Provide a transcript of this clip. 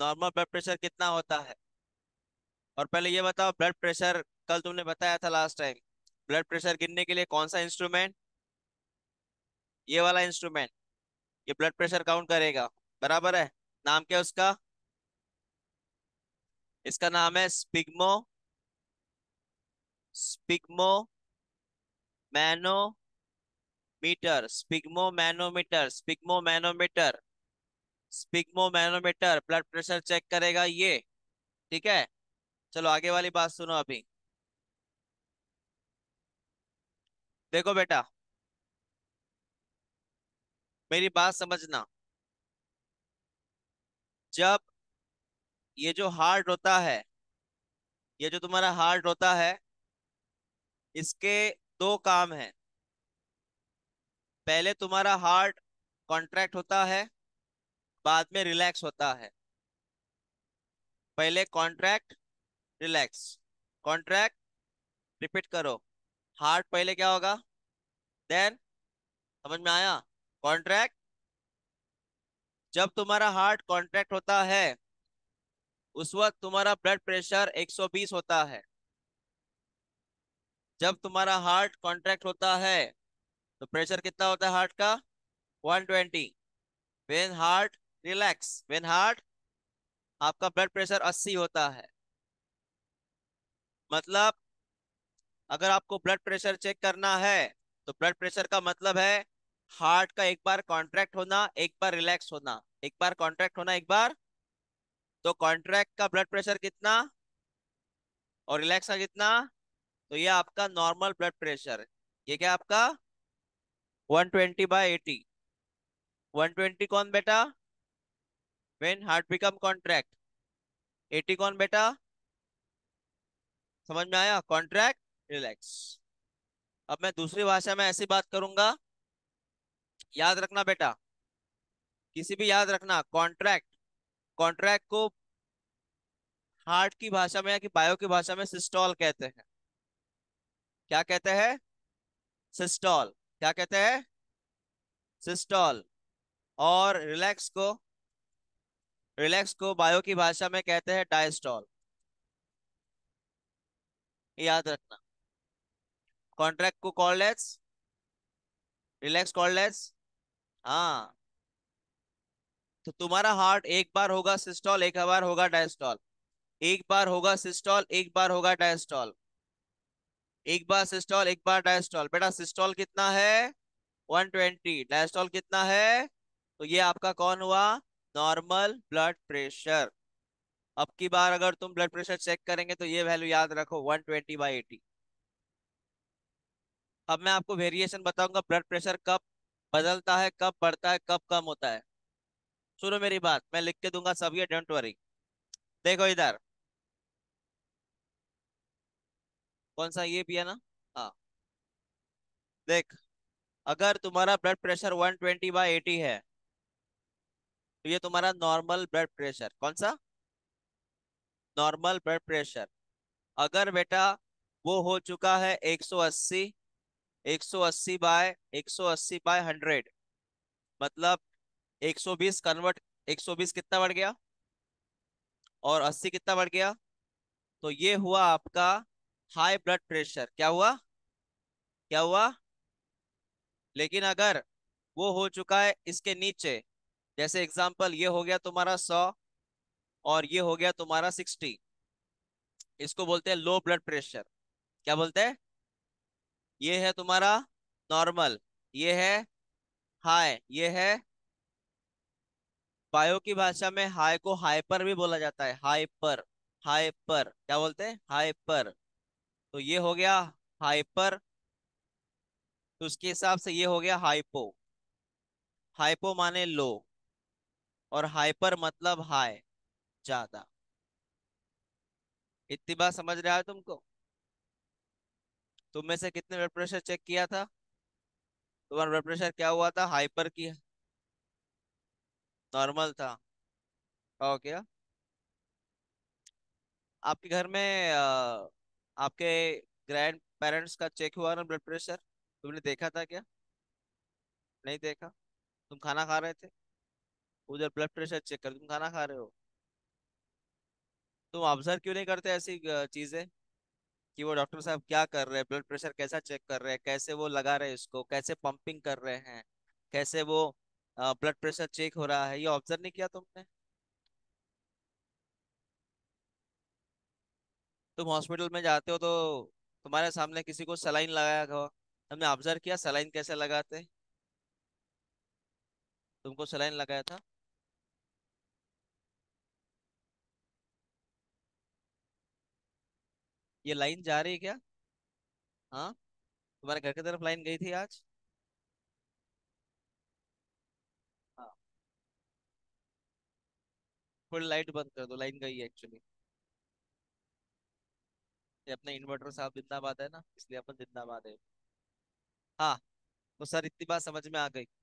normal blood pressure कितना होता है और पहले ये बताओ ब्लड प्रेशर कल तुमने बताया था लास्ट टाइम ब्लड प्रेशर गिनने के लिए कौन सा इंस्ट्रूमेंट ये वाला इंस्ट्रूमेंट ये ब्लड प्रेशर काउंट करेगा बराबर है नाम क्या उसका इसका नाम है sphygmo sphygmomanometer sphygmomanometer sphygmomanometer sphygmomanometer blood pressure check करेगा ये ठीक है चलो आगे वाली बात सुनो अभी देखो बेटा मेरी बात समझना जब ये जो हार्ट होता है ये जो तुम्हारा हार्ट होता है इसके दो काम हैं पहले तुम्हारा हार्ट कॉन्ट्रैक्ट होता है बाद में रिलैक्स होता है पहले कॉन्ट्रैक्ट रिलैक्स कॉन्ट्रैक्ट रिपीट करो हार्ट पहले क्या होगा देन समझ में आया कॉन्ट्रैक्ट जब तुम्हारा हार्ट कॉन्ट्रैक्ट होता है उस वक्त तुम्हारा ब्लड प्रेशर 120 होता है जब तुम्हारा हार्ट कॉन्ट्रैक्ट होता है तो प्रेशर कितना होता है हार्ट का 120 when heart relax when heart आपका ब्लड प्रेशर 80 होता है मतलब अगर आपको ब्लड प्रेशर चेक करना है तो ब्लड प्रेशर का मतलब है हार्ट का एक बार कॉन्ट्रैक्ट होना एक बार रिलैक्स होना एक बार कॉन्ट्रैक्ट होना एक बार तो कॉन्ट्रैक्ट का ब्लड प्रेशर कितना और रिलैक्स का कितना तो ये आपका नॉर्मल ब्लड प्रेशर ये क्या आपका 120 ट्वेंटी बाई एटी वन कौन बेटा when heart become contract eighty कौन बेटा समझ में आया कॉन्ट्रैक्ट रिलैक्स अब मैं दूसरी भाषा में ऐसी बात करूंगा याद रखना बेटा किसी भी याद रखना कॉन्ट्रैक्ट कॉन्ट्रैक्ट को हार्ट की भाषा में या कि बायो की भाषा में सिस्टॉल कहते हैं क्या कहते हैं सिस्टॉल क्या कहते हैं सिस्टॉल और रिलैक्स को रिलैक्स को बायो की भाषा में कहते हैं डायस्टॉल याद रखना कॉन्ट्रैक्ट को कॉलेज रिलैक्स कॉलेज हाँ तो तुम्हारा हार्ट एक बार होगा सिस्टॉल एक बार होगा डायस्टॉल एक बार होगा सिस्टॉल एक बार होगा डायस्टॉल एक बार सिस्टॉल एक बार डायस्टॉल बेटा सिस्टॉल कितना है 120 डायस्टॉल कितना है तो ये आपका कौन हुआ नॉर्मल ब्लड प्रेशर अब की बार अगर तुम ब्लड प्रेशर चेक करेंगे तो ये वैल्यू याद रखो 120 ट्वेंटी बाई एटी अब मैं आपको वेरिएशन बताऊंगा ब्लड प्रेशर कब बदलता है कब बढ़ता है कब कम होता है सुनो मेरी बात मैं लिख के दूंगा सब ये डोंट वरी देखो इधर कौन सा ये पिया ना हाँ देख अगर तुम्हारा blood pressure 120 twenty by eighty है तो ये तुम्हारा नॉर्मल ब्लड प्रेशर कौन सा नॉर्मल ब्लड प्रेशर अगर बेटा वो हो चुका है 180 180 बाय 180 बाय 100 मतलब 120 कन्वर्ट 120 कितना बढ़ गया और 80 कितना बढ़ गया तो ये हुआ आपका हाई ब्लड प्रेशर क्या हुआ क्या हुआ लेकिन अगर वो हो चुका है इसके नीचे जैसे एग्जाम्पल ये हो गया तुम्हारा सौ और ये हो गया तुम्हारा सिक्सटी इसको बोलते हैं लो ब्लड प्रेशर क्या बोलते हैं ये है तुम्हारा नॉर्मल ये है हाई ये है बायो की भाषा में हाई को हाइपर भी बोला जाता है हाइपर हाइपर क्या बोलते हैं हाइपर तो ये हो गया हाइपर तो उसके हिसाब से ये हो गया हाइपो हाइपो माने लो और हाइपर मतलब हाई ज्यादा इतनी बात समझ रहे हो तुमको तुम में से कितने ब्लड प्रेशर चेक किया था तुम्हारा ब्लड प्रेशर क्या हुआ था हाइपर की नॉर्मल था और क्या आपके घर में आपके ग्रैंड पेरेंट्स का चेक हुआ ना ब्लड प्रेशर तुमने देखा था क्या नहीं देखा तुम खाना खा रहे थे उधर ब्लड प्रेशर चेक कर तुम खाना खा रहे हो तुम ऑब्जर्व क्यों नहीं करते ऐसी चीजें कि वो डॉक्टर साहब क्या कर रहे हैं ब्लड प्रेशर कैसा चेक कर रहे हैं कैसे वो लगा रहे हैं इसको कैसे पंपिंग कर रहे हैं कैसे वो ब्लड प्रेशर चेक हो रहा है ये ऑब्जर्व नहीं किया तुमने तुम हॉस्पिटल में जाते हो तो तुम्हारे सामने किसी को सलाइन लगाया हो तुमने ऑब्जर्व किया सलाइन कैसे लगाते तुमको सलाइन लगाया था ये लाइन जा रही है क्या हाँ तुम्हारे घर की तरफ लाइन गई थी आज हाँ फुल लाइट बंद कर दो लाइन गई है एक्चुअली ये अपने इन्वर्टर साहब जिंदाबाद है ना इसलिए अपन जिंदाबाद है हाँ तो सर इतनी बात समझ में आ गई